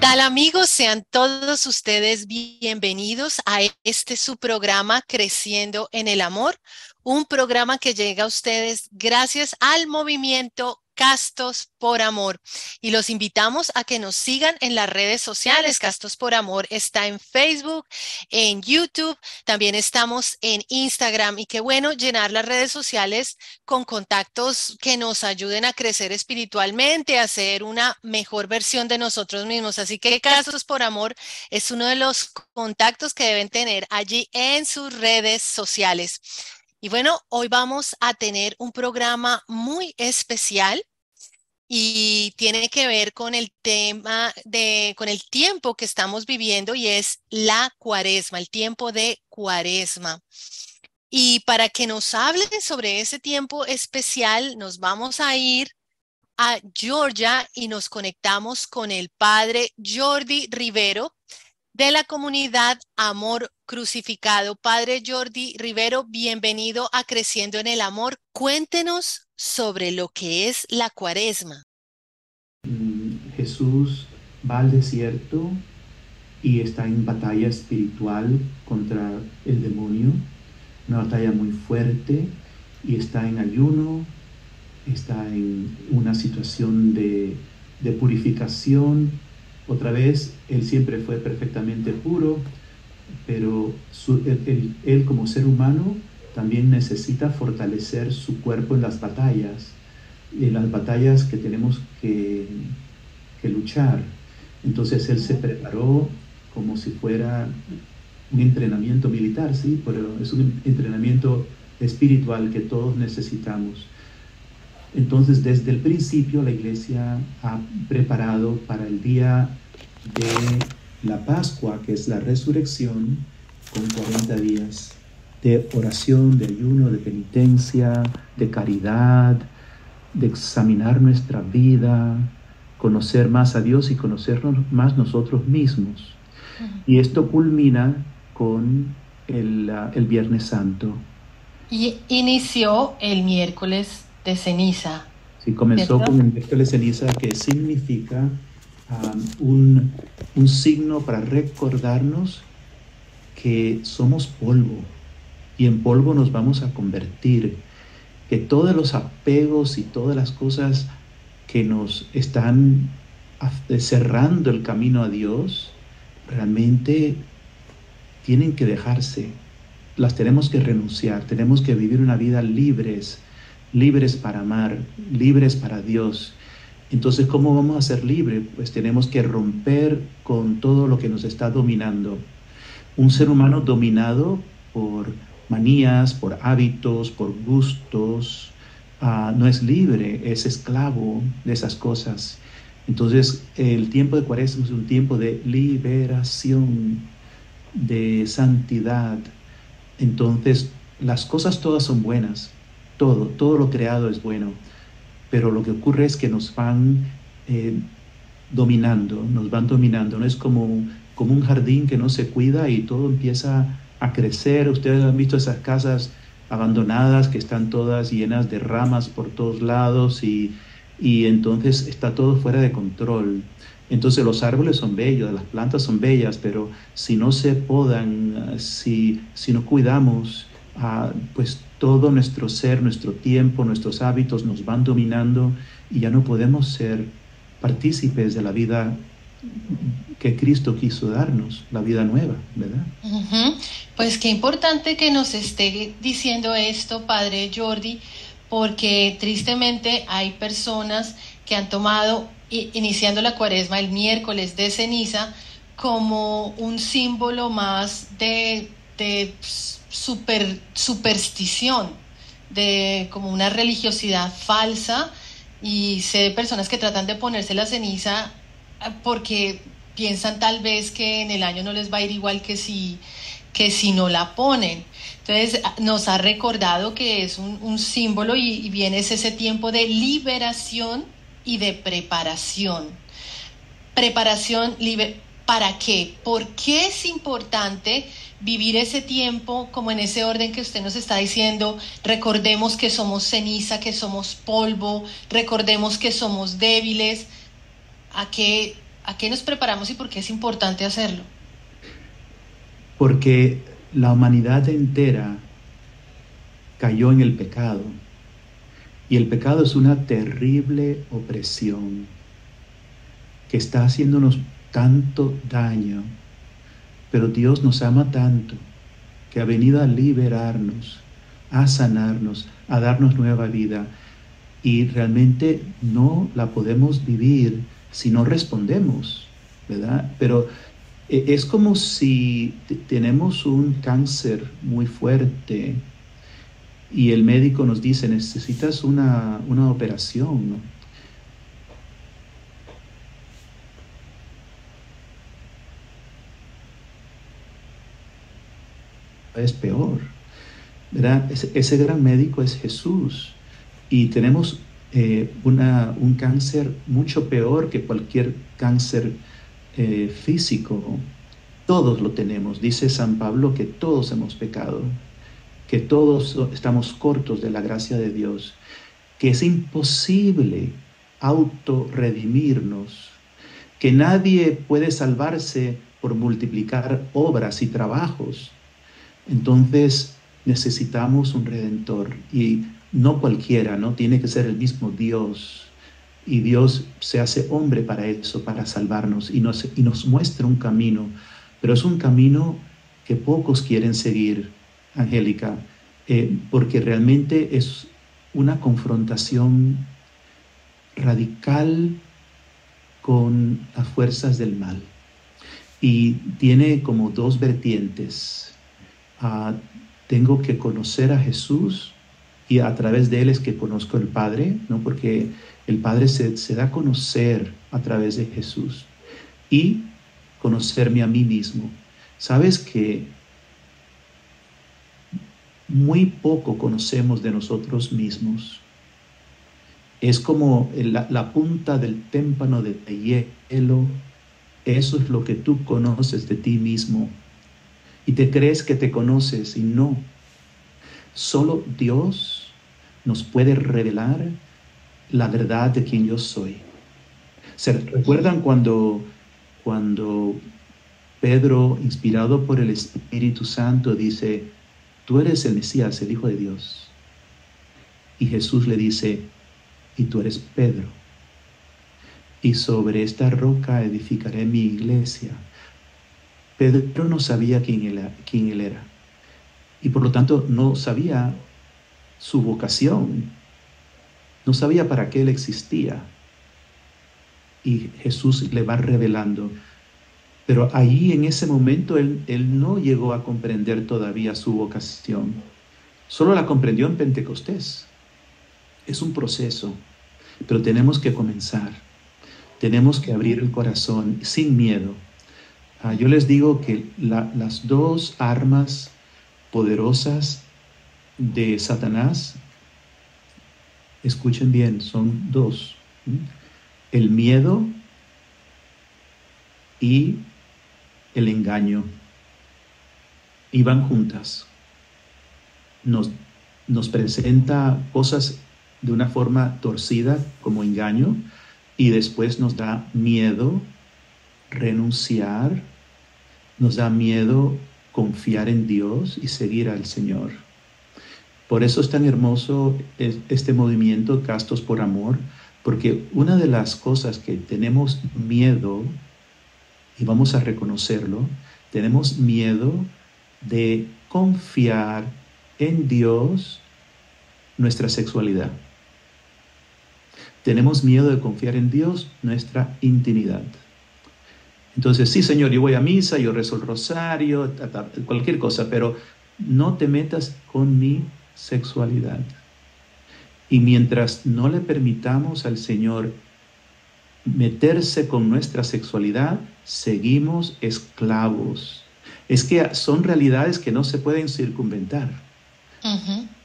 tal amigos? Sean todos ustedes bienvenidos a este su programa Creciendo en el Amor, un programa que llega a ustedes gracias al movimiento Castos por Amor. Y los invitamos a que nos sigan en las redes sociales. Castos por Amor está en Facebook, en YouTube, también estamos en Instagram. Y qué bueno llenar las redes sociales con contactos que nos ayuden a crecer espiritualmente, a ser una mejor versión de nosotros mismos. Así que Castos por Amor es uno de los contactos que deben tener allí en sus redes sociales. Y bueno, hoy vamos a tener un programa muy especial y tiene que ver con el tema de, con el tiempo que estamos viviendo y es la cuaresma, el tiempo de cuaresma. Y para que nos hablen sobre ese tiempo especial, nos vamos a ir a Georgia y nos conectamos con el padre Jordi Rivero, de la comunidad Amor Crucificado. Padre Jordi Rivero, bienvenido a Creciendo en el Amor. Cuéntenos sobre lo que es la cuaresma. Mm, Jesús va al desierto y está en batalla espiritual contra el demonio, una batalla muy fuerte y está en ayuno, está en una situación de, de purificación otra vez, él siempre fue perfectamente puro, pero él, como ser humano también necesita fortalecer su cuerpo en las batallas, en las batallas que tenemos que, luchar. Entonces él se preparó como si fuera un entrenamiento militar, sí, pero es un entrenamiento espiritual que todos necesitamos. Entonces, desde el principio la iglesia ha preparado para el día de la Pascua, que es la resurrección, con 40 días de oración, de ayuno, de penitencia, de caridad, de examinar nuestra vida, conocer más a Dios y conocernos más nosotros mismos. Y esto culmina con ah, el, Viernes Santo. Y inició el miércoles de ceniza. Sí, comenzó con el miércoles de ceniza, que significa Um, un, un signo para recordarnos que somos polvo y en polvo nos vamos a convertir, que todos los apegos y todas las cosas que nos están cerrando el camino a Dios realmente tienen que dejarse, las tenemos que renunciar, tenemos que vivir una vida libres, libres para amar, libres para Dios entonces, ¿cómo vamos a ser libres? Pues tenemos que romper con todo lo que nos está dominando. Un ser humano dominado por manías, por hábitos, por gustos, ah, no es libre, es esclavo de esas cosas. Entonces, el tiempo de Cuaresma es un tiempo de liberación, de santidad. Entonces, las cosas todas son buenas, todo, todo lo creado es bueno pero lo que ocurre es que nos van eh, dominando, nos van dominando, no es como, como un jardín que no se cuida y todo empieza a crecer, ustedes han visto esas casas abandonadas que están todas llenas de ramas por todos lados y, entonces está todo fuera de control. Entonces los árboles son bellos, las plantas son bellas, pero si no se podan, si, si no cuidamos, pues todo nuestro ser, nuestro tiempo, nuestros hábitos nos van dominando y ya no podemos ser partícipes de la vida que Cristo quiso darnos, la vida nueva, ¿verdad? Pues qué importante que nos esté diciendo esto, Padre Jordi, porque tristemente hay personas que han tomado, iniciando la cuaresma el miércoles de ceniza, como un símbolo más de, pues, super, superstición, de como una religiosidad falsa y sé personas que tratan de ponerse la ceniza eh, porque piensan tal vez que en el año no les va a ir igual que si, que si no la ponen. Entonces ah, nos ha recordado que es un, símbolo y, viene ese tiempo de liberación y de preparación. Preparación, liberación ¿Para qué? ¿Por qué es importante vivir ese tiempo como en ese orden que usted nos está diciendo? Recordemos que somos ceniza, que somos polvo, recordemos que somos débiles. ¿A qué, a qué nos preparamos y por qué es importante hacerlo? Porque la humanidad entera cayó en el pecado. Y el pecado es una terrible opresión que está haciéndonos tanto daño, pero Dios nos ama tanto que ha venido a liberarnos, a sanarnos, a darnos nueva vida. Y realmente no la podemos vivir si no respondemos, ¿verdad? Pero e, es como si tenemos un cáncer muy fuerte y el médico nos dice, necesitas una, operación, ¿no? es peor. Ese, gran médico es Jesús y tenemos eh, un cáncer mucho peor que cualquier cáncer eh, físico. Todos lo tenemos. Dice San Pablo que todos hemos pecado, que todos estamos cortos de la gracia de Dios, que es imposible autorredimirnos, que nadie puede salvarse por multiplicar obras y trabajos, entonces necesitamos un redentor y no cualquiera, ¿no? Tiene que ser el mismo Dios. Y Dios se hace hombre para eso, para salvarnos y nos, nos muestra un camino. Pero es un camino que pocos quieren seguir, Angélica, eh, porque realmente es una confrontación radical con las fuerzas del mal. Y tiene como dos vertientes. Ah, tengo que conocer a Jesús y a través de Él es que conozco al Padre, ¿no? porque el Padre se, da a conocer a través de Jesús y conocerme a mí mismo. Sabes que muy poco conocemos de nosotros mismos. Es como la, punta del témpano de hielo. Eso es lo que tú conoces de ti mismo y te crees que te conoces y no. Solo Dios nos puede revelar la verdad de quien yo soy. ¿Se recuerdan cuando, cuando Pedro, inspirado por el Espíritu Santo, dice, tú eres el Mesías, el Hijo de Dios? Y Jesús le dice, y tú eres Pedro, y sobre esta roca edificaré mi iglesia Pedro no sabía quién él, era y por lo tanto no sabía su vocación, no sabía para qué él existía. Y Jesús le va revelando. Pero ahí en ese momento él, él no llegó a comprender todavía su vocación. Solo la comprendió en Pentecostés. Es un proceso, pero tenemos que comenzar. Tenemos que abrir el corazón sin miedo Ah, yo les digo que las dos armas poderosas de Satanás, escuchen bien, son dos. El miedo y el engaño. Y van juntas. Nos, nos presenta cosas de una forma torcida como engaño y después nos da miedo renunciar, nos da miedo confiar en Dios y seguir al Señor. Por eso es tan hermoso este movimiento Castos por Amor, porque una de las cosas que tenemos miedo, y vamos a reconocerlo, tenemos miedo de confiar en Dios nuestra sexualidad. Tenemos miedo de confiar en Dios nuestra intimidad. Entonces, sí, Señor, yo voy a misa, yo rezo el rosario, cualquier cosa, pero no te metas con mi sexualidad. Y mientras no le permitamos al Señor meterse con nuestra sexualidad, seguimos esclavos. Es que son realidades que no se pueden circunventar.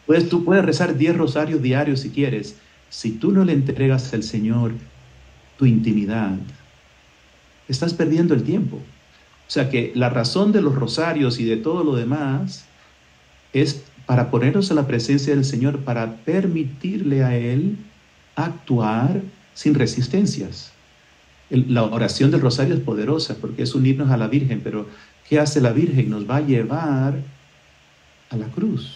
pues, tú puedes rezar 10 rosarios diarios si quieres. Si tú no le entregas al Señor tu intimidad, estás perdiendo el tiempo. O sea que la razón de los rosarios y de todo lo demás es para ponernos a la presencia del Señor, para permitirle a Él actuar sin resistencias. la oración del rosario es poderosa porque es unirnos a la Virgen, pero ¿qué hace la Virgen? Nos va a llevar a la cruz,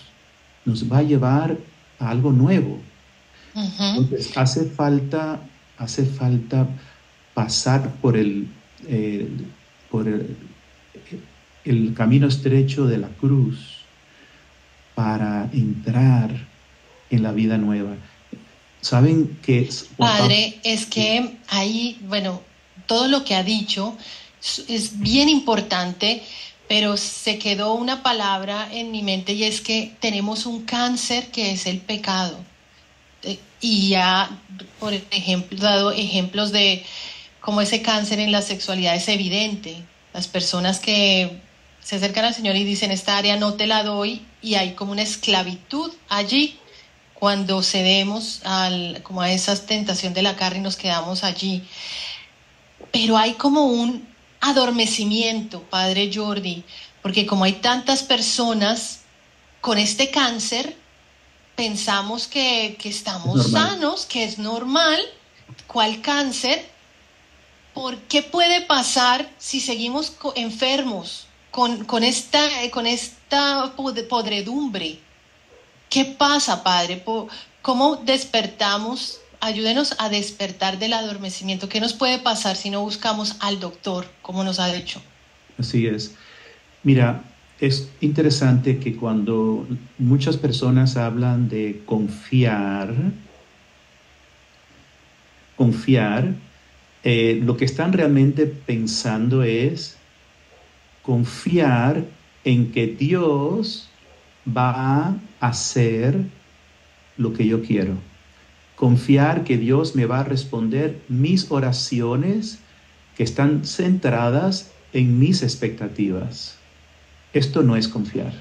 nos va a llevar a algo nuevo. Entonces hace falta, hace falta pasar por el, eh, por el, camino estrecho de la cruz para entrar en la vida nueva. Saben que... Padre, es que ahí, bueno, todo lo que ha dicho es bien importante, pero se quedó una palabra en mi mente y es que tenemos un cáncer que es el pecado. Eh, y ya, por ejemplo, dado ejemplos de como ese cáncer en la sexualidad es evidente. Las personas que se acercan al Señor y dicen, esta área no te la doy, y hay como una esclavitud allí cuando cedemos al, como a esa tentación de la carne y nos quedamos allí. Pero hay como un adormecimiento, Padre Jordi, porque como hay tantas personas con este cáncer, pensamos que, estamos sanos, que es normal, ¿cuál cáncer? por qué puede pasar si seguimos enfermos con, esta, con esta podredumbre. ¿Qué pasa, Padre? ¿Cómo despertamos? Ayúdenos a despertar del adormecimiento. ¿Qué nos puede pasar si no buscamos al doctor como nos ha dicho? Así es. Mira, es interesante que cuando muchas personas hablan de confiar, confiar, eh, lo que están realmente pensando es confiar en que Dios va a hacer lo que yo quiero. Confiar que Dios me va a responder mis oraciones que están centradas en mis expectativas. Esto no es confiar.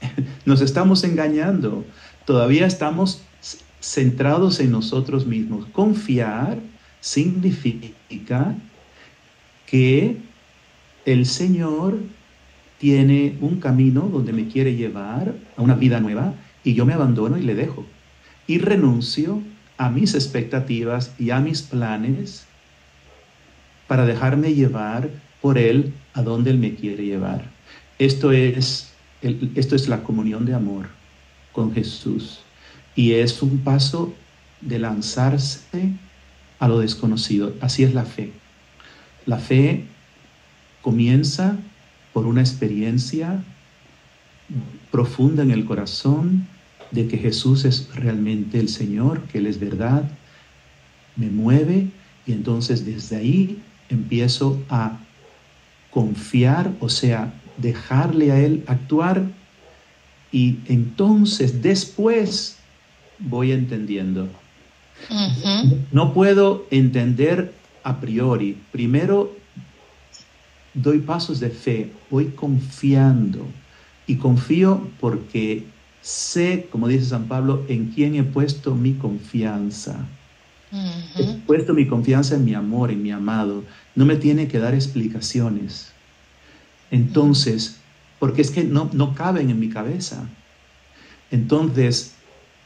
Nos estamos engañando. Todavía estamos centrados en nosotros mismos. Confiar significa que el Señor tiene un camino donde me quiere llevar a una vida nueva y yo me abandono y le dejo. Y renuncio a mis expectativas y a mis planes para dejarme llevar por Él a donde Él me quiere llevar. Esto es, esto es la comunión de amor con Jesús y es un paso de lanzarse a lo desconocido. Así es la fe. La fe comienza por una experiencia profunda en el corazón de que Jesús es realmente el Señor, que Él es verdad, me mueve y entonces desde ahí empiezo a confiar, o sea, dejarle a Él actuar y entonces después voy entendiendo no puedo entender a priori. Primero doy pasos de fe, voy confiando y confío porque sé, como dice San Pablo, en quién he puesto mi confianza. He puesto mi confianza en mi amor, en mi amado. No me tiene que dar explicaciones. Entonces, porque es que no, no caben en mi cabeza. Entonces,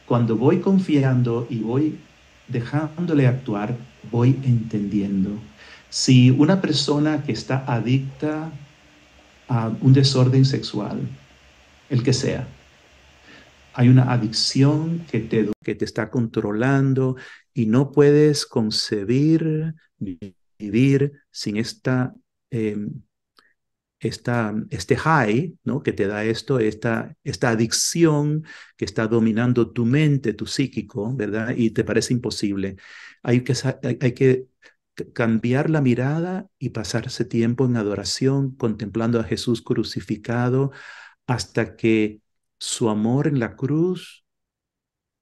cuando voy confiando y voy dejándole actuar, voy entendiendo. Si una persona que está adicta a un desorden sexual, el que sea, hay una adicción que te, que te está controlando y no puedes concebir vivir sin esta em, esta, este high, ¿no? Que te da esto, esta, esta adicción que está dominando tu mente, tu psíquico, ¿verdad? Y te parece imposible. Hay que, hay, hay que cambiar la mirada y pasarse tiempo en adoración, contemplando a Jesús crucificado, hasta que su amor en la cruz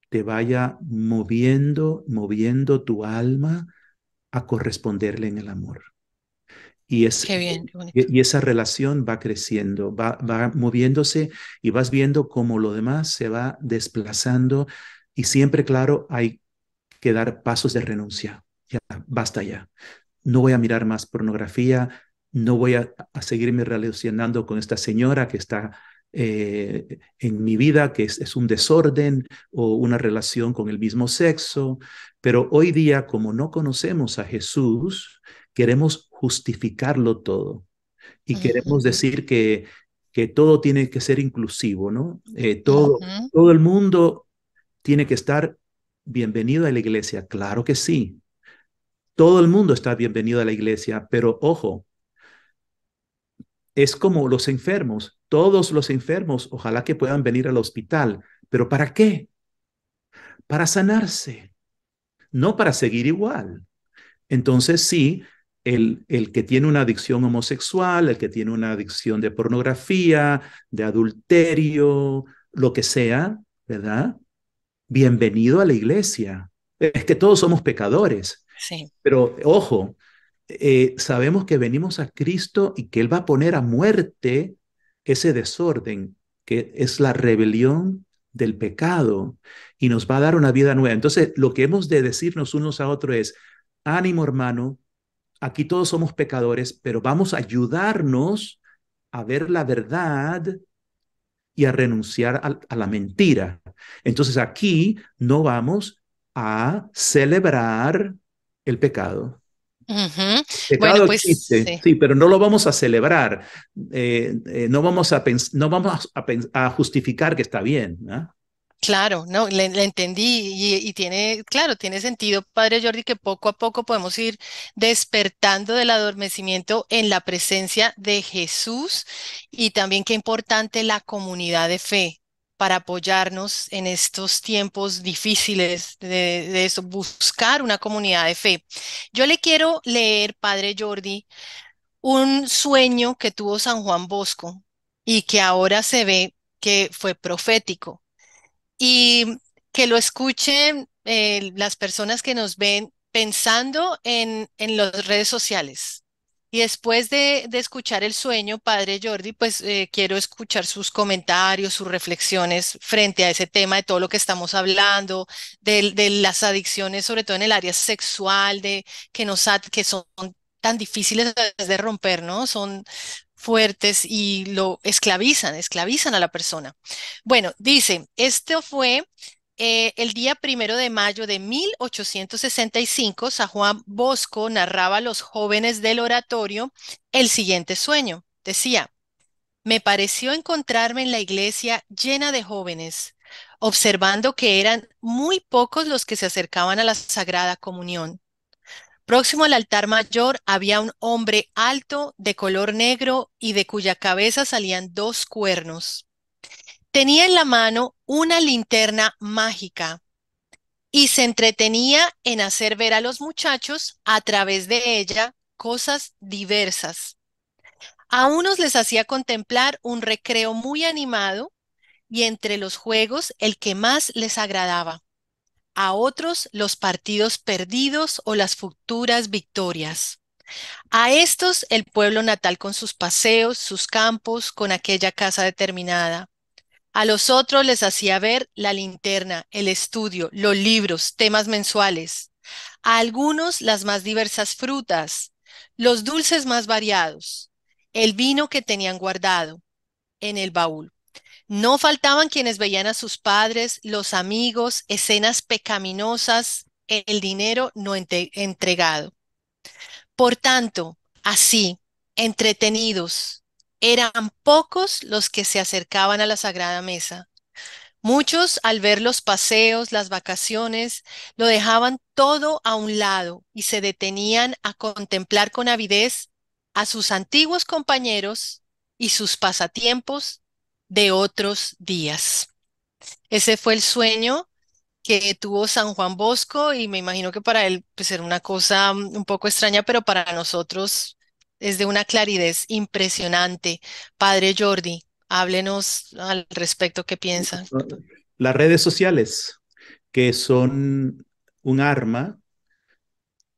te vaya moviendo, moviendo tu alma a corresponderle en el amor. Y, esa relación va creciendo, va, va moviéndose y vas viendo cómo lo demás se va desplazando. Y siempre, claro, hay que dar pasos de renuncia. Ya, basta ya. No voy a mirar más pornografía, no voy a, seguirme relacionando con esta señora que está eh, en mi vida, que es, un desorden o una relación con el mismo sexo. Pero hoy día, como no conocemos a Jesús, queremos justificarlo todo y queremos decir que, que todo tiene que ser inclusivo, ¿no? Eh, todo, todo el mundo tiene que estar bienvenido a la iglesia, claro que sí. Todo el mundo está bienvenido a la iglesia, pero ojo, es como los enfermos, todos los enfermos, ojalá que puedan venir al hospital, pero ¿para qué? Para sanarse, no para seguir igual. Entonces sí, el, que tiene una adicción homosexual, el que tiene una adicción de pornografía, de adulterio, lo que sea, ¿verdad? Bienvenido a la iglesia. Es que todos somos pecadores. Sí. Pero ojo, eh, sabemos que venimos a Cristo y que Él va a poner a muerte ese desorden, que es la rebelión del pecado, y nos va a dar una vida nueva. Entonces, lo que hemos de decirnos unos a otros es, ánimo hermano, Aquí todos somos pecadores, pero vamos a ayudarnos a ver la verdad y a renunciar a, la mentira. Entonces aquí no vamos a celebrar el pecado. Pecado pues, existe, sí. pero no lo vamos a celebrar. Eh, eh, no vamos, a, no vamos justificar que está bien. ¿ah? Claro, no, le, entendí y, tiene, claro, tiene sentido, Padre Jordi, que poco a poco podemos ir despertando del adormecimiento en la presencia de Jesús y también qué importante la comunidad de fe para apoyarnos en estos tiempos difíciles de, de eso, buscar una comunidad de fe. Yo le quiero leer, Padre Jordi, un sueño que tuvo San Juan Bosco y que ahora se ve que fue profético y que lo escuchen eh, las personas que nos ven pensando en, en las redes sociales. Y después de, escuchar el sueño, padre Jordi, pues eh, quiero escuchar sus comentarios, sus reflexiones frente a ese tema de todo lo que estamos hablando, de, de las adicciones, sobre todo en el área sexual, de que, nos, que son tan difíciles de romper, ¿no? Son fuertes y lo esclavizan, esclavizan a la persona. Bueno, dice, esto fue eh, el día primero de mayo de 1865, San Juan Bosco narraba a los jóvenes del oratorio el siguiente sueño. Decía, me pareció encontrarme en la iglesia llena de jóvenes, observando que eran muy pocos los que se acercaban a la Sagrada Comunión. Próximo al altar mayor había un hombre alto, de color negro y de cuya cabeza salían dos cuernos. Tenía en la mano una linterna mágica y se entretenía en hacer ver a los muchachos a través de ella cosas diversas. A unos les hacía contemplar un recreo muy animado y entre los juegos el que más les agradaba a otros los partidos perdidos o las futuras victorias. A estos el pueblo natal con sus paseos, sus campos, con aquella casa determinada. A los otros les hacía ver la linterna, el estudio, los libros, temas mensuales. A algunos las más diversas frutas, los dulces más variados, el vino que tenían guardado en el baúl. No faltaban quienes veían a sus padres, los amigos, escenas pecaminosas, el dinero no entregado. Por tanto, así, entretenidos, eran pocos los que se acercaban a la sagrada mesa. Muchos, al ver los paseos, las vacaciones, lo dejaban todo a un lado y se detenían a contemplar con avidez a sus antiguos compañeros y sus pasatiempos de otros días. Ese fue el sueño que tuvo San Juan Bosco y me imagino que para él pues era una cosa mm, un poco extraña, pero para nosotros es de una claridad impresionante. Padre Jordi, háblenos al respecto, ¿qué piensan? Las redes sociales, que son un arma,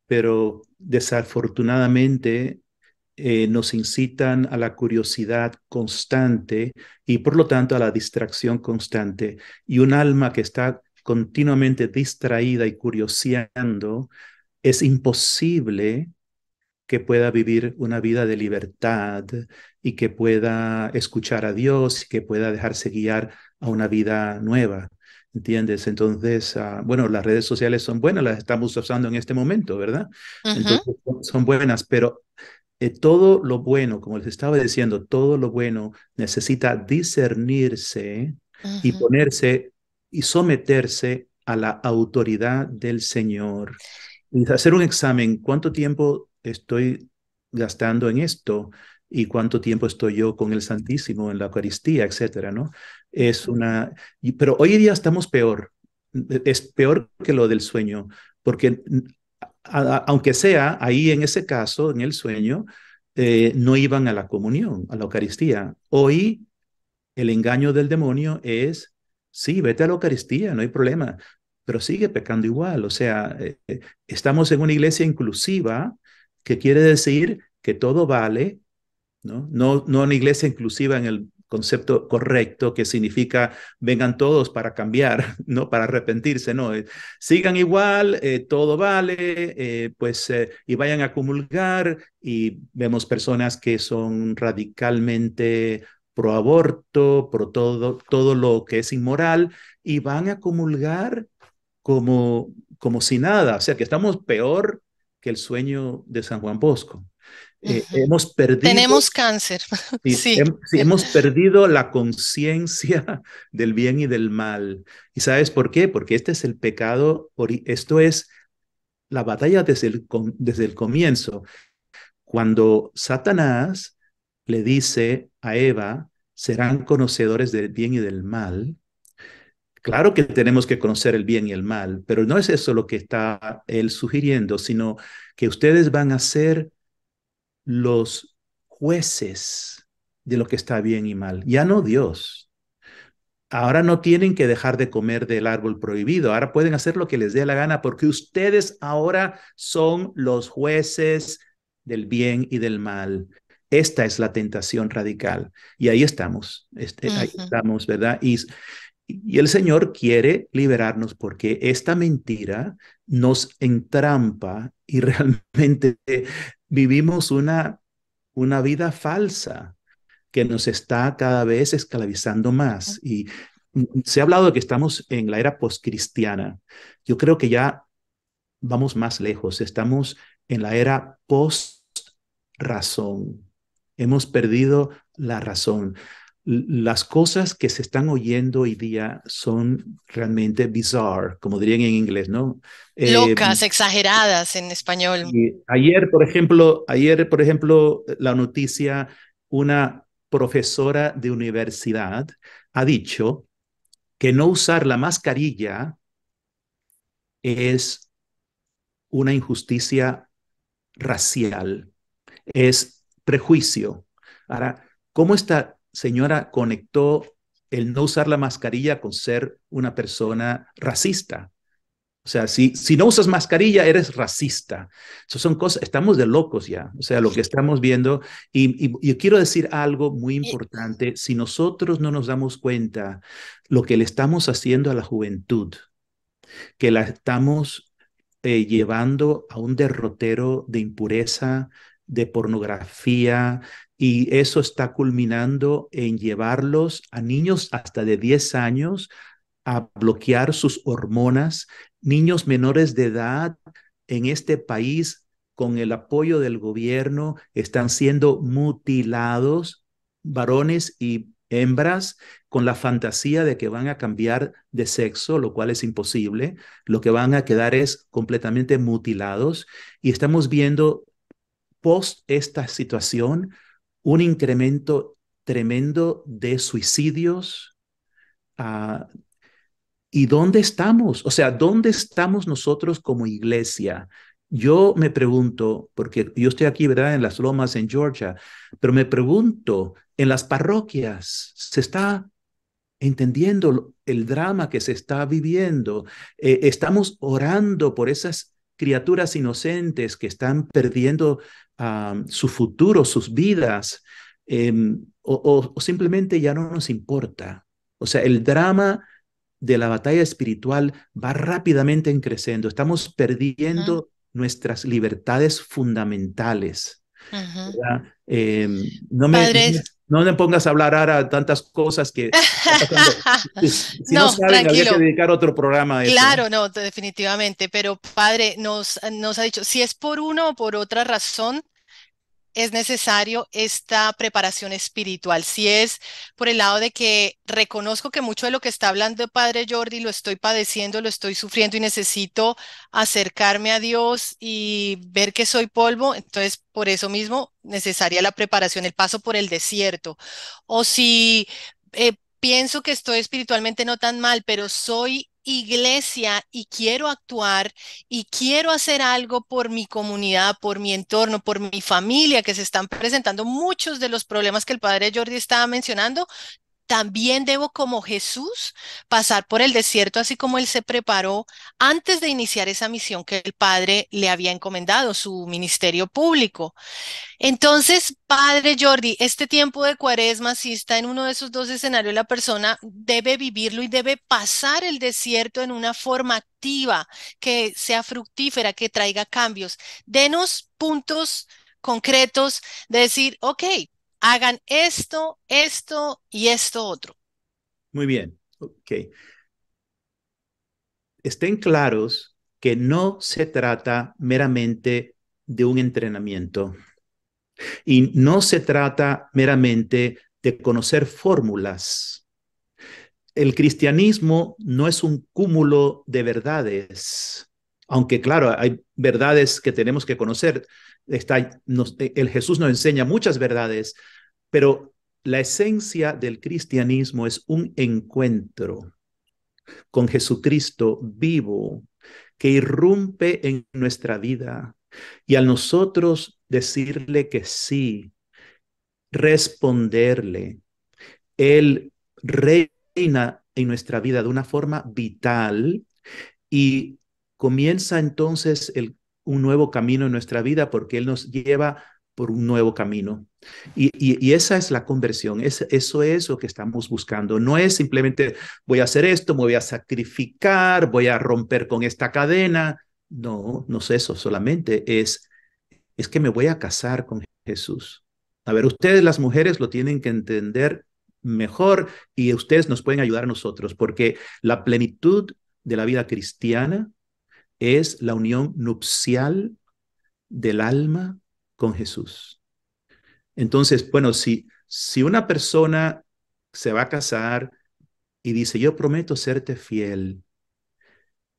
pero desafortunadamente eh, nos incitan a la curiosidad constante y por lo tanto a la distracción constante. Y un alma que está continuamente distraída y curioseando, es imposible que pueda vivir una vida de libertad y que pueda escuchar a Dios y que pueda dejarse guiar a una vida nueva. ¿Entiendes? Entonces, ah, bueno, las redes sociales son buenas, las estamos usando en este momento, ¿verdad? son buenas, pero eh, todo lo bueno, como les estaba diciendo, todo lo bueno necesita discernirse y ponerse y someterse a la autoridad del Señor. hacer un examen, ¿cuánto tiempo estoy gastando en esto? ¿Y cuánto tiempo estoy yo con el Santísimo en la Eucaristía, etcétera, no? Es una... Pero hoy día estamos peor. Es peor que lo del sueño, porque aunque sea ahí en ese caso, en el sueño, eh, no iban a la comunión, a la Eucaristía. Hoy el engaño del demonio es, sí, vete a la Eucaristía, no hay problema, pero sigue pecando igual. O sea, eh, eh, estamos en una iglesia inclusiva que quiere decir que todo vale, ¿no? No, no una iglesia inclusiva en el concepto correcto que significa vengan todos para cambiar, no para arrepentirse, no, eh, sigan igual, eh, todo vale, eh, pues y vayan a comulgar y vemos personas que son radicalmente pro aborto, pro todo, todo lo que es inmoral y van a comulgar como, como si nada, o sea que estamos peor que el sueño de San Juan Bosco. Eh, hemos perdido... Tenemos cáncer. hemos perdido la conciencia del bien y del mal. ¿Y sabes por qué? Porque este es el pecado, esto es la batalla desde el, desde el comienzo. Cuando Satanás le dice a Eva, serán conocedores del bien y del mal. Claro que tenemos que conocer el bien y el mal, pero no es eso lo que está él sugiriendo, sino que ustedes van a ser los jueces de lo que está bien y mal, ya no Dios. Ahora no tienen que dejar de comer del árbol prohibido, ahora pueden hacer lo que les dé la gana porque ustedes ahora son los jueces del bien y del mal. Esta es la tentación radical y ahí estamos, este, ahí estamos, ¿verdad? Y, y el Señor quiere liberarnos porque esta mentira nos entrampa y realmente vivimos una, una vida falsa que nos está cada vez esclavizando más. Y se ha hablado de que estamos en la era postcristiana. Yo creo que ya vamos más lejos. Estamos en la era post razón. Hemos perdido la razón las cosas que se están oyendo hoy día son realmente bizarre, como dirían en inglés, ¿no? Eh, Locas, exageradas en español. ayer, por ejemplo, ayer, por ejemplo, la noticia, una profesora de universidad ha dicho que no usar la mascarilla es una injusticia racial, es prejuicio. Ahora, ¿cómo está señora conectó el no usar la mascarilla con ser una persona racista. O sea, si, si no usas mascarilla, eres racista. Eso son cosas, estamos de locos ya. O sea, lo que estamos viendo. Y, yo quiero decir algo muy importante. Si nosotros no nos damos cuenta lo que le estamos haciendo a la juventud, que la estamos eh, llevando a un derrotero de impureza, de pornografía, y eso está culminando en llevarlos a niños hasta de 10 años a bloquear sus hormonas, niños menores de edad en este país con el apoyo del gobierno están siendo mutilados, varones y hembras, con la fantasía de que van a cambiar de sexo, lo cual es imposible. Lo que van a quedar es completamente mutilados. Y estamos viendo post esta situación un incremento tremendo de suicidios. Ah, ¿Y dónde estamos? O sea, ¿dónde estamos nosotros como iglesia? Yo me pregunto, porque yo estoy aquí, ¿verdad? En las lomas, en Georgia, pero me pregunto, en las parroquias, ¿se está entendiendo el drama que se está viviendo? Eh, ¿Estamos orando por esas criaturas inocentes que están perdiendo su futuro, sus vidas, em, o, simplemente ya no nos importa. O sea, el drama de la batalla espiritual va rápidamente en creciendo. Estamos perdiendo nuestras libertades fundamentales. Em, no no me pongas a hablar ahora tantas cosas que... si no, saben, habría que dedicar otro programa Claro, no, definitivamente, pero padre, nos, nos ha dicho, si es por una o por otra razón, es necesario esta preparación espiritual. Si es por el lado de que reconozco que mucho de lo que está hablando el Padre Jordi lo estoy padeciendo, lo estoy sufriendo y necesito acercarme a Dios y ver que soy polvo, entonces por eso mismo necesaria la preparación, el paso por el desierto. O si eh, pienso que estoy espiritualmente no tan mal, pero soy iglesia y quiero actuar y quiero hacer algo por mi comunidad, por mi entorno, por mi familia, que se están presentando muchos de los problemas que el padre Jordi estaba mencionando, también debo como Jesús pasar por el desierto así como él se preparó antes de iniciar esa misión que el Padre le había encomendado, su ministerio público. Entonces, Padre Jordi, este tiempo de cuaresma, si está en uno de esos dos escenarios, la persona debe vivirlo y debe pasar el desierto en una forma activa, que sea fructífera, que traiga cambios. Denos puntos concretos de decir, ok, hagan esto, esto y esto otro. Muy bien, ok. Estén claros que no se trata meramente de un entrenamiento y no se trata meramente de conocer fórmulas. El cristianismo no es un cúmulo de verdades. Aunque claro, hay verdades que tenemos que conocer. Está, eh, el Jesús nos enseña muchas verdades, pero la esencia del cristianismo es un encuentro con Jesucristo vivo que irrumpe en nuestra vida. Y a nosotros decirle que sí, responderle, Él reina en nuestra vida de una forma vital y comienza entonces el, un nuevo camino en nuestra vida porque Él nos lleva por un nuevo camino. Y, esa es la conversión, eso es lo que estamos buscando. No es simplemente voy a hacer esto, me voy a sacrificar, voy a romper con esta cadena. No, no es eso, solamente es, es que me voy a casar con Jesús. A ver, ustedes las mujeres lo tienen que entender mejor y ustedes nos pueden ayudar a nosotros porque la plenitud de la vida cristiana es la unión nupcial del alma con Jesús. Entonces, bueno, si, si una persona se va a casar y dice, yo prometo serte fiel,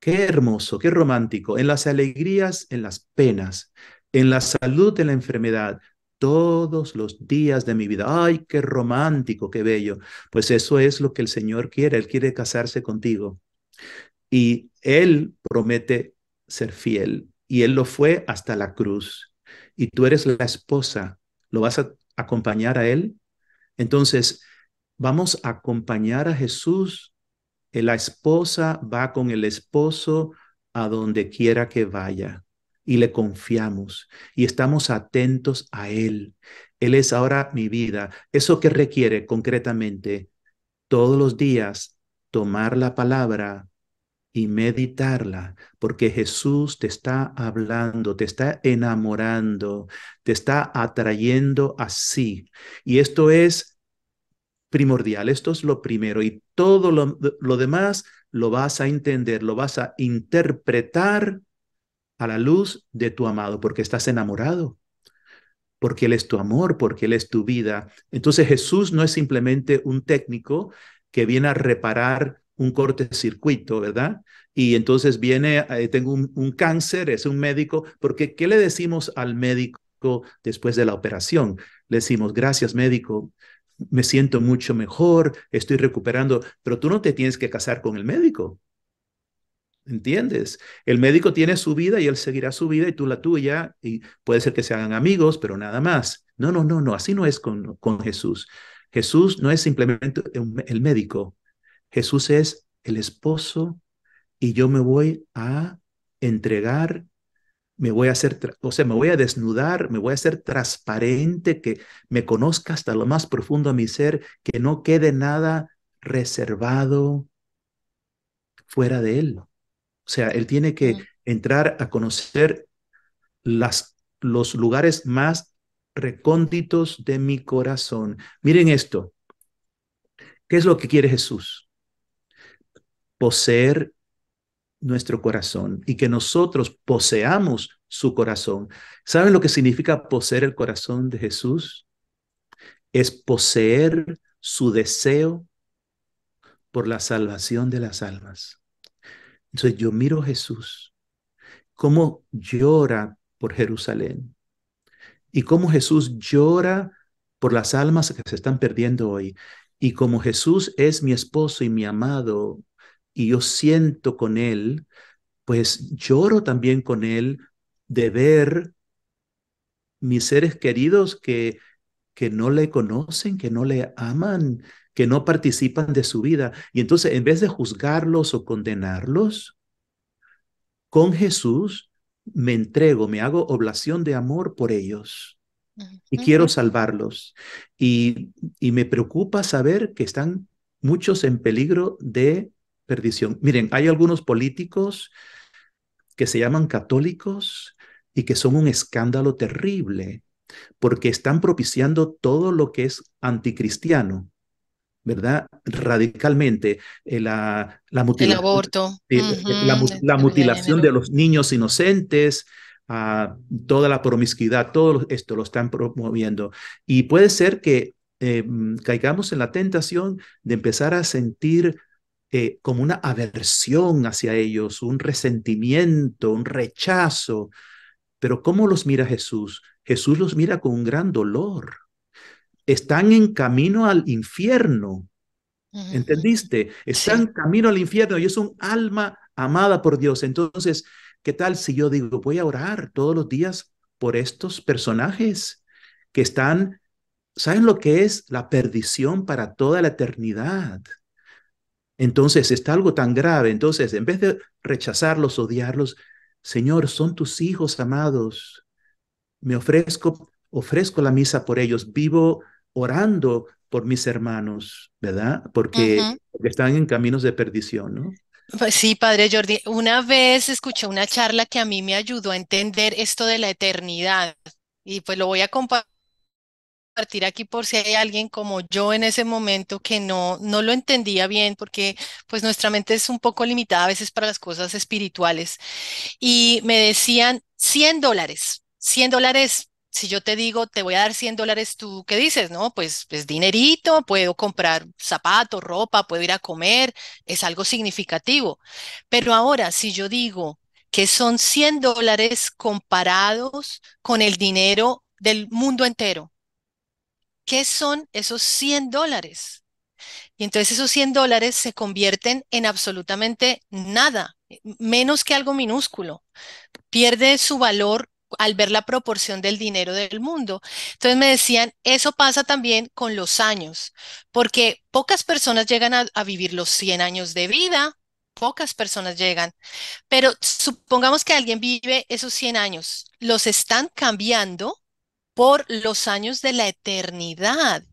qué hermoso, qué romántico, en las alegrías, en las penas, en la salud, en la enfermedad, todos los días de mi vida. ¡Ay, qué romántico, qué bello! Pues eso es lo que el Señor quiere. Él quiere casarse contigo. Y Él promete ser fiel. Y Él lo fue hasta la cruz. Y tú eres la esposa. ¿Lo vas a acompañar a Él? Entonces, vamos a acompañar a Jesús. La esposa va con el esposo a donde quiera que vaya y le confiamos y estamos atentos a Él. Él es ahora mi vida. Eso que requiere concretamente todos los días tomar la palabra y meditarla, porque Jesús te está hablando, te está enamorando, te está atrayendo a sí. Y esto es primordial, esto es lo primero, y todo lo, lo demás lo vas a entender, lo vas a interpretar a la luz de tu amado, porque estás enamorado, porque Él es tu amor, porque Él es tu vida. Entonces Jesús no es simplemente un técnico que viene a reparar un corte circuito, ¿verdad? Y entonces viene, eh, tengo un, cáncer, es un médico, porque ¿qué le decimos al médico después de la operación? Le decimos, gracias médico, me siento mucho mejor, estoy recuperando, pero tú no te tienes que casar con el médico. ¿Entiendes? El médico tiene su vida y él seguirá su vida y tú la tuya y puede ser que se hagan amigos, pero nada más. No, no, no, no, así no es con, con Jesús. Jesús no es simplemente el médico, Jesús es el esposo y yo me voy a entregar, me voy a hacer, o sea, me voy a desnudar, me voy a hacer transparente, que me conozca hasta lo más profundo de mi ser, que no quede nada reservado fuera de él. O sea, él tiene que mm. entrar a conocer los lugares más recónditos de mi corazón. Miren esto. ¿Qué es lo que quiere Jesús? poseer nuestro corazón y que nosotros poseamos su corazón. ¿Saben lo que significa poseer el corazón de Jesús? Es poseer su deseo por la salvación de las almas. Entonces yo miro a Jesús, cómo llora por Jerusalén y cómo Jesús llora por las almas que se están perdiendo hoy. Y como Jesús es mi esposo y mi amado, y yo siento con Él, pues lloro también con Él de ver mis seres queridos que, que no le conocen, que no le aman, que no participan de su vida. Y entonces, en vez de juzgarlos o condenarlos, con Jesús me entrego, me hago oblación de amor por ellos y quiero salvarlos. y me preocupa saber que están muchos en peligro de perdición. Miren, hay algunos políticos que se llaman católicos y que son un escándalo terrible porque están propiciando todo lo que es anticristiano. ¿verdad? Radicalmente. la, mutilación, el aborto. la, mutilación de los niños inocentes, ah, toda la promiscuidad, todo esto lo están promoviendo. Y puede ser que eh, mm, caigamos en la tentación de empezar a sentir eh, como una aversión hacia ellos, un resentimiento, un rechazo. Pero ¿cómo los mira Jesús? Jesús los mira con un gran dolor. Están en camino al infierno. ¿Entendiste? Están en camino al infierno y es un alma amada por Dios. Entonces, ¿qué tal si yo digo, voy a orar todos los días por estos personajes que están, ¿saben lo que es la perdición para toda la eternidad? Entonces está algo tan grave. Entonces, en vez de rechazarlos, odiarlos, Señor, son tus hijos amados. Me ofrezco, ofrezco la misa por ellos. Vivo orando por mis hermanos, ¿verdad? Porque, porque están en caminos de perdición, ¿no? Pues sí, padre Jordi, una vez escuché una charla que a mí me ayudó a entender esto de la eternidad y pues lo voy a compartir partir aquí por si hay alguien como yo en ese momento que no, no lo entendía bien, porque pues nuestra mente es un poco limitada a veces para las cosas espirituales. Y me decían 100 dólares, 100 dólares. Si yo te digo, te voy a dar 100 dólares, ¿tú qué dices? No, pues es dinerito, puedo comprar zapatos, ropa, puedo ir a comer, es algo significativo. Pero ahora, si yo digo que son 100 dólares comparados con el dinero del mundo entero, ¿Qué son esos 100 dólares? Y entonces esos 100 dólares se convierten en absolutamente nada, menos que algo minúsculo. Pierde su valor al ver la proporción del dinero del mundo. Entonces me decían, eso pasa también con los años, porque pocas personas llegan a, vivir los 100 años de vida, pocas personas llegan, pero supongamos que alguien vive esos 100 años, los están cambiando por los años de la eternidad.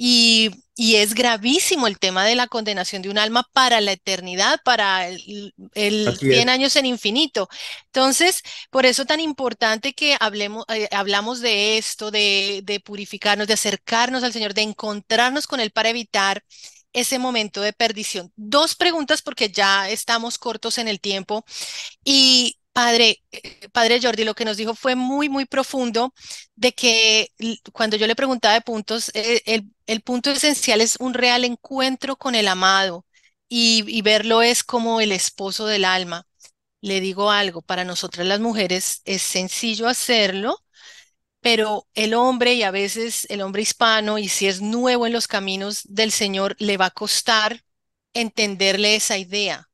Y, y, es gravísimo el tema de la condenación de un alma para la eternidad, para el, 100 años en infinito. Entonces, por eso tan importante que hablemos, eh, hablamos de esto, de, de purificarnos, de acercarnos al Señor, de encontrarnos con Él para evitar ese momento de perdición. Dos preguntas porque ya estamos cortos en el tiempo y Padre, eh, padre Jordi, lo que nos dijo fue muy, muy profundo de que cuando yo le preguntaba de puntos, eh, el, punto esencial es un real encuentro con el amado y verlo es como el esposo del alma. Le digo algo, para nosotras las mujeres es sencillo hacerlo, pero el hombre y a veces el hombre hispano, y si es nuevo en los caminos del Señor, le va a costar entenderle esa idea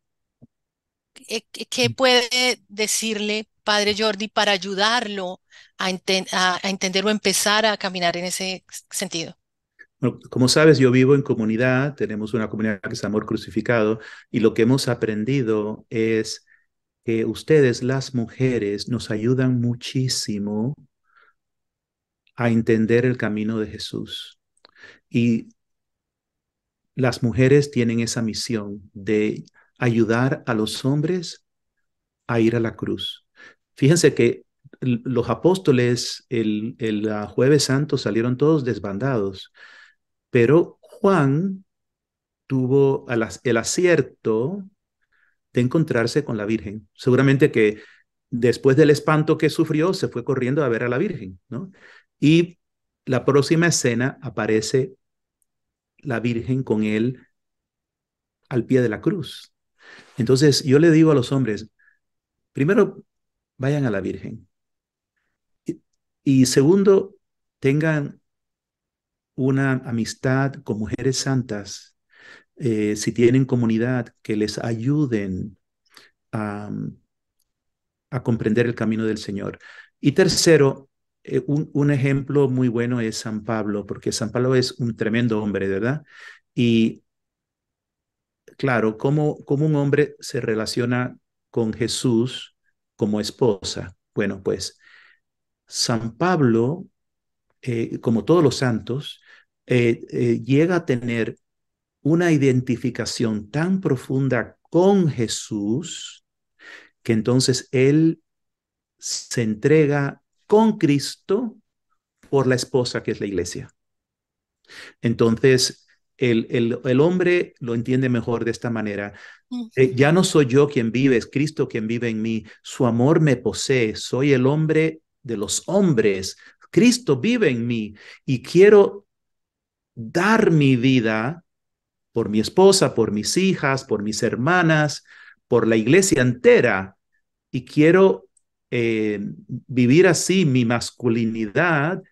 eh, ¿qué mm. puede decirle Padre Jordi para ayudarlo a, a, entender o empezar a caminar en ese sentido? como sabes, yo vivo en comunidad, tenemos una comunidad que es Amor Crucificado y lo que hemos aprendido es que ustedes, las mujeres, nos ayudan muchísimo a entender el camino de Jesús. Y las mujeres tienen esa misión de ayudar a los hombres a ir a la cruz. Fíjense que los apóstoles el, el ah, jueves santo salieron todos desbandados, pero Juan tuvo el acierto de encontrarse con la Virgen. Seguramente que después del espanto que sufrió, se fue corriendo a ver a la Virgen, ¿no? Y la próxima escena aparece la Virgen con él al pie de la cruz. Entonces yo le digo a los hombres, primero vayan a la Virgen. Y, segundo, tengan una amistad con mujeres santas. Eh, si tienen comunidad, que les ayuden a, comprender el camino del Señor. Y tercero, eh, un, un ejemplo muy bueno es San Pablo, porque San Pablo es un tremendo hombre, ¿verdad? Y claro cómo, un hombre se relaciona con Jesús como esposa. Bueno, pues San Pablo, eh, como todos los santos, eh, eh, llega a tener una identificación tan profunda con Jesús que entonces él se entrega con Cristo por la esposa que es la iglesia. Entonces, el, hombre lo entiende mejor de esta manera. Mm. Eh, ya no soy yo quien vive, es Cristo quien vive en mí. Su amor me posee, soy el hombre de los hombres. Cristo vive en mí y quiero dar mi vida por mi esposa, por mis hijas, por mis hermanas, por la iglesia entera. Y quiero eh, vivir así mi masculinidad,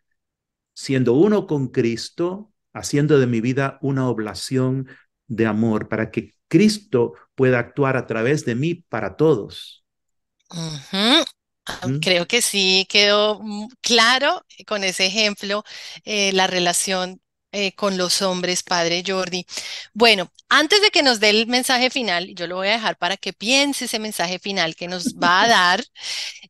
siendo uno con Cristo, haciendo de mi vida una oblación de amor para que Cristo pueda actuar a través de mí para todos. ¿Mm? Creo que sí, quedó claro con ese ejemplo eh, la relación eh, con los hombres, padre Jordi. Bueno, antes de que nos dé el mensaje final, yo lo voy a dejar para que piense ese mensaje final que nos va a dar.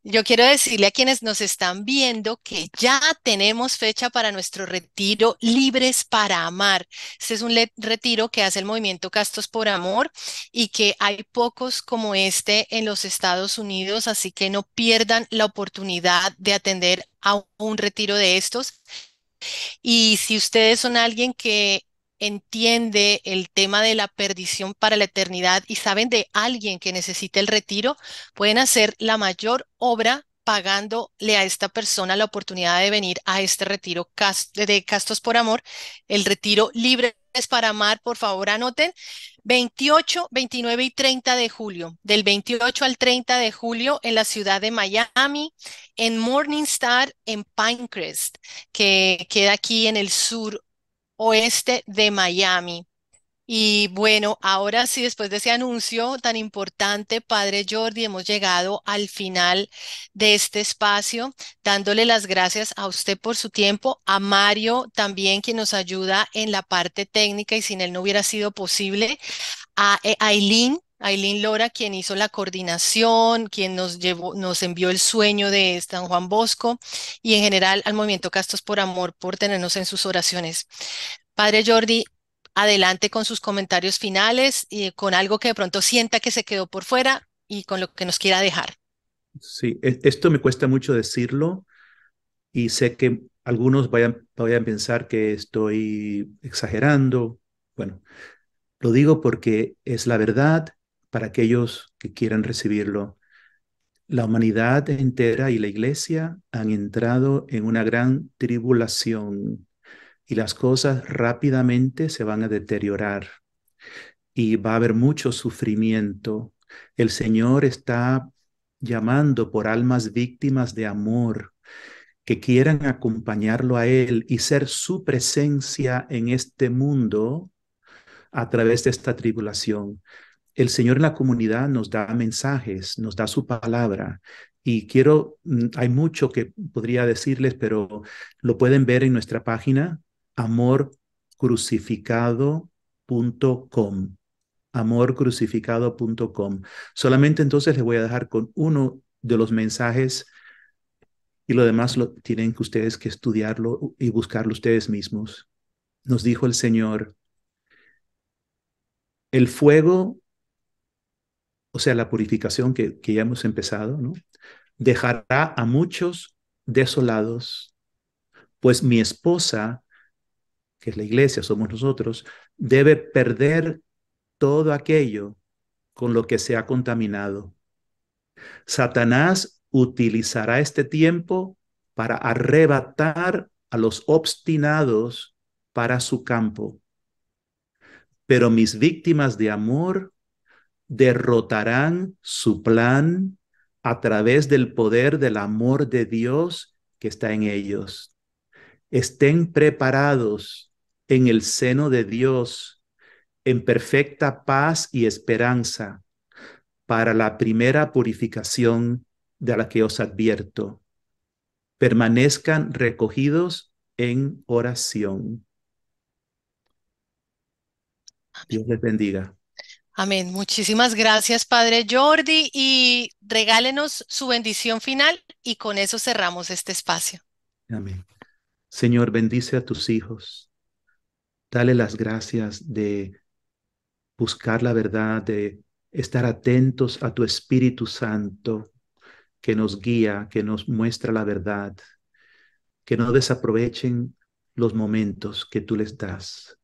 Yo quiero decirle a quienes nos están viendo que ya tenemos fecha para nuestro retiro Libres para Amar. Este es un retiro que hace el movimiento Castos por Amor y que hay pocos como este en los Estados Unidos, así que no pierdan la oportunidad de atender a un retiro de estos y si ustedes son alguien que entiende el tema de la perdición para la eternidad y saben de alguien que necesita el retiro, pueden hacer la mayor obra pagándole a esta persona la oportunidad de venir a este retiro de Castos por Amor, el retiro libre es para amar, por favor anoten, 28, 29 y 30 de julio, del 28 al 30 de julio en la ciudad de Miami, en Morningstar, en Pinecrest, que queda aquí en el sur oeste de Miami. Y bueno, ahora sí, después de ese anuncio tan importante, Padre Jordi, hemos llegado al final de este espacio, dándole las gracias a usted por su tiempo, a Mario también, quien nos ayuda en la parte técnica y sin él no hubiera sido posible, a eh, Aileen Aileen Lora, quien hizo la coordinación, quien nos llevó, nos envió el sueño de San Juan Bosco y en general al movimiento Castos por Amor por tenernos en sus oraciones. Padre Jordi, adelante con sus comentarios finales y con algo que de pronto sienta que se quedó por fuera y con lo que nos quiera dejar. Sí, e, esto me cuesta mucho decirlo y sé que algunos vayan, vayan a pensar que estoy exagerando. Bueno, lo digo porque es la verdad para aquellos que quieran recibirlo. La humanidad entera y la iglesia han entrado en una gran tribulación y las cosas rápidamente se van a deteriorar y va a haber mucho sufrimiento. El Señor está llamando por almas víctimas de amor que quieran acompañarlo a Él y ser su presencia en este mundo a través de esta tribulación. El Señor en la comunidad nos da mensajes, nos da su palabra y quiero, mm, hay mucho que podría decirles, pero lo pueden ver en nuestra página amorcrucificado.com. Amorcrucificado.com. Solamente entonces les voy a dejar con uno de los mensajes y lo demás lo tienen que ustedes que estudiarlo y buscarlo ustedes mismos. Nos dijo el Señor, el fuego, o sea, la purificación que, que ya hemos empezado, ¿no? dejará a muchos desolados, pues mi esposa que es la iglesia, somos nosotros, debe perder todo aquello con lo que se ha contaminado. Satanás utilizará este tiempo para arrebatar a los obstinados para su campo. Pero mis víctimas de amor derrotarán su plan a través del poder del amor de Dios que está en ellos. Estén preparados en el seno de Dios, en perfecta paz y esperanza, para la primera purificación de la que os advierto. Permanezcan recogidos en oración. Dios les bendiga. Amén. Muchísimas gracias, Padre Jordi, y regálenos su bendición final y con eso cerramos este espacio. Amén. Señor, bendice a tus hijos. Dale las gracias de buscar la verdad, de estar atentos a tu Espíritu Santo que nos guía, que nos muestra la verdad, que no desaprovechen los momentos que tú les das.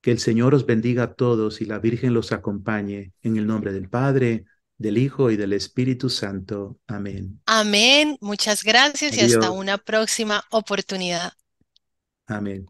Que el Señor os bendiga a todos y la Virgen los acompañe en el nombre del Padre, del Hijo y del Espíritu Santo. Amén. Amén. Muchas gracias y hasta una próxima oportunidad. Amén.